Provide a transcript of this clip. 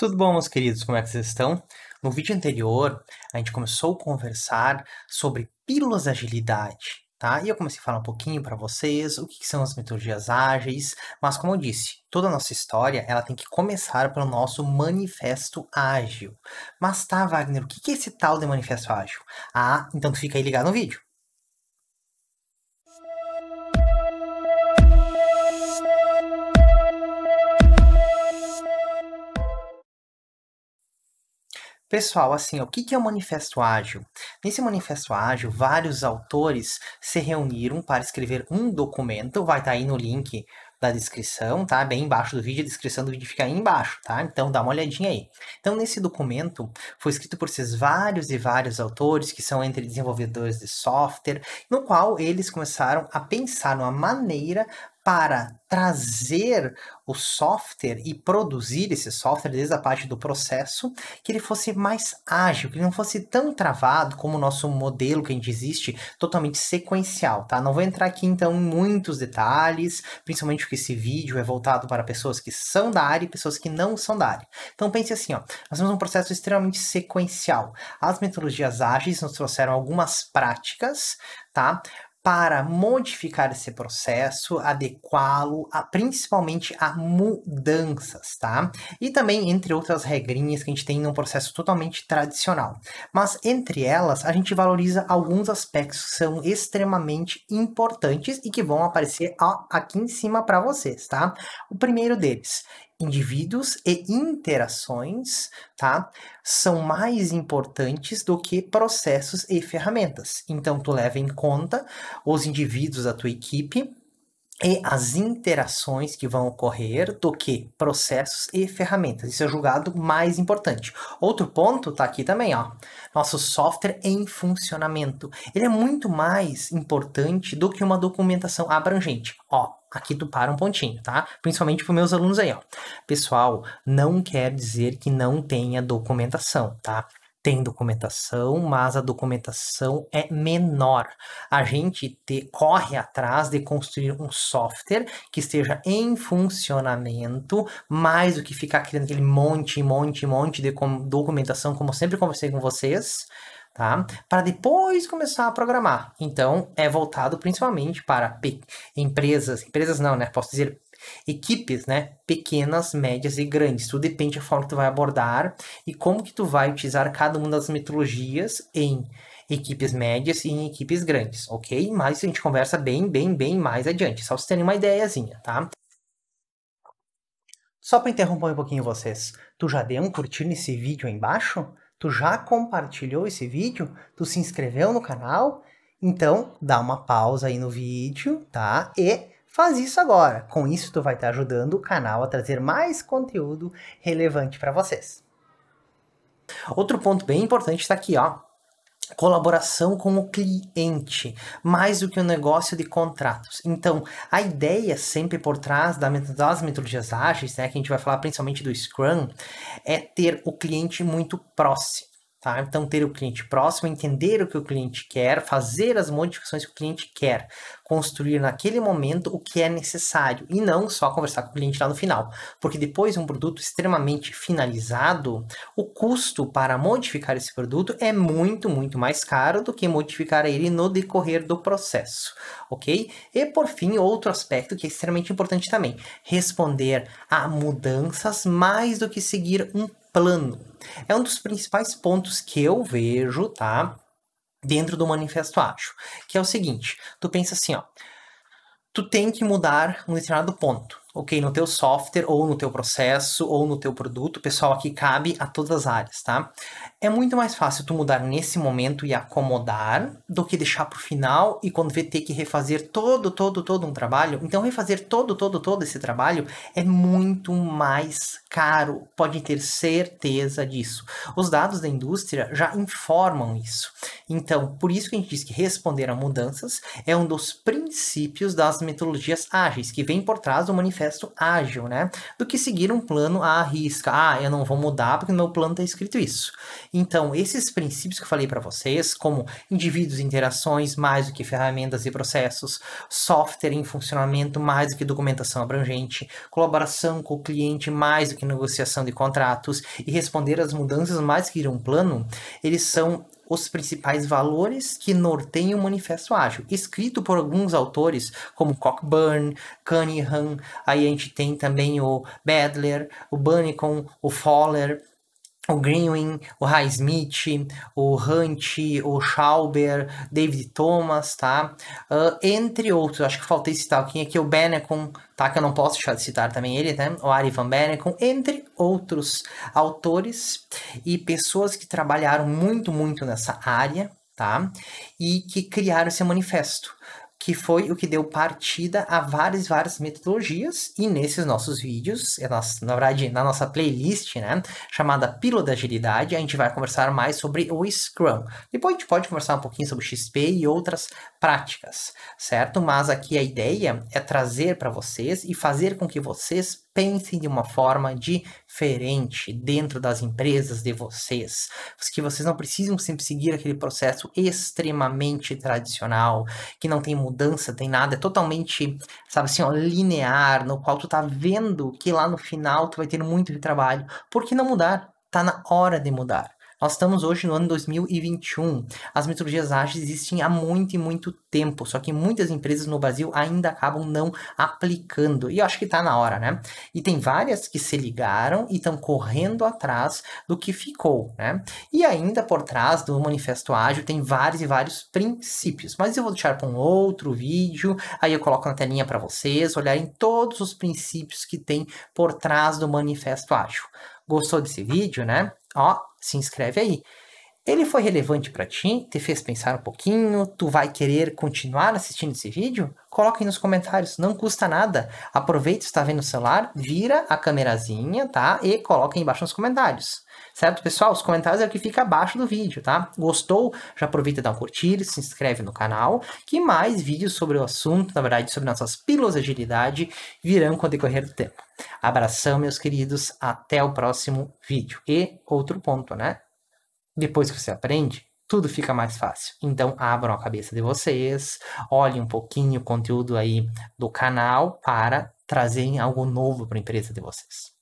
Tudo bom, meus queridos? Como é que vocês estão? No vídeo anterior, a gente começou a conversar sobre pílulas de agilidade, tá? E eu comecei a falar um pouquinho para vocês o que são as metodologias ágeis, mas como eu disse, toda a nossa história, ela tem que começar pelo nosso manifesto ágil. Mas tá, Wagner, o que é esse tal de manifesto ágil? Ah, então fica aí ligado no vídeo. Pessoal, assim, o que é o Manifesto Ágil? Nesse Manifesto Ágil, vários autores se reuniram para escrever um documento, vai estar tá aí no link da descrição, tá? Bem embaixo do vídeo, a descrição do vídeo fica aí embaixo, tá? Então dá uma olhadinha aí. Então nesse documento foi escrito por esses vários e vários autores que são entre desenvolvedores de software, no qual eles começaram a pensar numa maneira para trazer o software e produzir esse software desde a parte do processo, que ele fosse mais ágil, que ele não fosse tão travado como o nosso modelo que a gente existe, totalmente sequencial, tá? Não vou entrar aqui então em muitos detalhes, principalmente porque esse vídeo é voltado para pessoas que são da área e pessoas que não são da área. Então pense assim, ó, nós temos um processo extremamente sequencial. As metodologias ágeis nos trouxeram algumas práticas, tá? para modificar esse processo, adequá-lo a, principalmente a mudanças, tá? E também entre outras regrinhas que a gente tem num processo totalmente tradicional. Mas entre elas, a gente valoriza alguns aspectos que são extremamente importantes e que vão aparecer ó, aqui em cima para vocês, tá? O primeiro deles, indivíduos e interações, tá? São mais importantes do que processos e ferramentas. Então, tu leva em conta os indivíduos da tua equipe e as interações que vão ocorrer do que processos e ferramentas. Isso é julgado mais importante. Outro ponto tá aqui também, ó. Nosso software em funcionamento. Ele é muito mais importante do que uma documentação abrangente. Ó, Aqui tu para um pontinho, tá? Principalmente para meus alunos aí, ó. Pessoal, não quer dizer que não tenha documentação, tá? tem documentação, mas a documentação é menor. A gente te, corre atrás de construir um software que esteja em funcionamento, mais do que ficar criando aquele monte, monte, monte de documentação, como sempre conversei com vocês tá? Para depois começar a programar. Então, é voltado principalmente para empresas, empresas não, né? Posso dizer equipes, né? Pequenas, médias e grandes. Tudo depende da forma que tu vai abordar e como que tu vai utilizar cada uma das metodologias em equipes médias e em equipes grandes, ok? Mas a gente conversa bem, bem, bem mais adiante, só vocês terem uma ideiazinha, tá? Só para interromper um pouquinho vocês, tu já deu um curtir nesse vídeo aí embaixo? Tu já compartilhou esse vídeo? Tu se inscreveu no canal? Então, dá uma pausa aí no vídeo, tá? E faz isso agora. Com isso, tu vai estar ajudando o canal a trazer mais conteúdo relevante para vocês. Outro ponto bem importante está aqui, ó colaboração com o cliente, mais do que o um negócio de contratos. Então, a ideia sempre por trás das metodologias ágeis, né, que a gente vai falar principalmente do Scrum, é ter o cliente muito próximo. Tá? Então, ter o cliente próximo, entender o que o cliente quer, fazer as modificações que o cliente quer, construir naquele momento o que é necessário e não só conversar com o cliente lá no final, porque depois um produto extremamente finalizado, o custo para modificar esse produto é muito, muito mais caro do que modificar ele no decorrer do processo, ok? E por fim, outro aspecto que é extremamente importante também, responder a mudanças mais do que seguir um plano. É um dos principais pontos que eu vejo, tá? Dentro do manifesto ágil, que é o seguinte: tu pensa assim, ó, tu tem que mudar um determinado ponto ok, no teu software, ou no teu processo, ou no teu produto, pessoal, aqui cabe a todas as áreas, tá? É muito mais fácil tu mudar nesse momento e acomodar do que deixar pro final e quando vê ter que refazer todo, todo, todo um trabalho. Então, refazer todo, todo, todo esse trabalho é muito mais caro, pode ter certeza disso. Os dados da indústria já informam isso. Então, por isso que a gente diz que responder a mudanças é um dos princípios das metodologias ágeis, que vem por trás do manifesto ágil, né? Do que seguir um plano à risca. Ah, eu não vou mudar porque no meu plano está escrito isso. Então, esses princípios que eu falei para vocês, como indivíduos e interações, mais do que ferramentas e processos, software em funcionamento, mais do que documentação abrangente, colaboração com o cliente, mais do que negociação de contratos, e responder às mudanças mais que ir um plano, eles são os principais valores que norteiam o Manifesto Ágil, escrito por alguns autores como Cockburn, Cunningham, aí a gente tem também o Bedler, o Bunnicom, o Fowler, o Greenwin, o Highsmith, o Hunt, o Schauber, David Thomas, tá? Uh, entre outros, acho que faltei citar quem aqui, é é o Benecon, tá? Que eu não posso deixar de citar também ele, né? O Ari Van Benecon, entre outros autores e pessoas que trabalharam muito, muito nessa área, tá? E que criaram esse manifesto que foi o que deu partida a várias, várias metodologias, e nesses nossos vídeos, é na verdade, na nossa playlist, né, chamada Pílula da Agilidade, a gente vai conversar mais sobre o Scrum. Depois a gente pode conversar um pouquinho sobre XP e outras práticas, certo? Mas aqui a ideia é trazer para vocês e fazer com que vocês pensem de uma forma diferente dentro das empresas de vocês, que vocês não precisam sempre seguir aquele processo extremamente tradicional, que não tem mudança, tem nada, é totalmente, sabe assim, ó, linear, no qual tu tá vendo que lá no final tu vai ter muito de trabalho. Por que não mudar? Tá na hora de mudar. Nós estamos hoje no ano 2021. As mitologias ágeis existem há muito e muito tempo, só que muitas empresas no Brasil ainda acabam não aplicando. E eu acho que está na hora, né? E tem várias que se ligaram e estão correndo atrás do que ficou, né? E ainda por trás do manifesto ágil tem vários e vários princípios, mas eu vou deixar para um outro vídeo, aí eu coloco na telinha para vocês olharem todos os princípios que tem por trás do manifesto ágil. Gostou desse vídeo, né? Ó, se inscreve aí. Ele foi relevante para ti? Te fez pensar um pouquinho? Tu vai querer continuar assistindo esse vídeo? Coloca aí nos comentários, não custa nada. Aproveita, está vendo o celular, vira a câmerazinha, tá? E coloca aí embaixo nos comentários. Certo, pessoal? Os comentários é o que fica abaixo do vídeo, tá? Gostou? Já aproveita e dá um curtir, se inscreve no canal, que mais vídeos sobre o assunto, na verdade, sobre nossas pílulas de agilidade, virão com o decorrer do tempo. Abração, meus queridos, até o próximo vídeo. E outro ponto, né? Depois que você aprende, tudo fica mais fácil. Então, abram a cabeça de vocês, olhem um pouquinho o conteúdo aí do canal para trazerem algo novo para a empresa de vocês.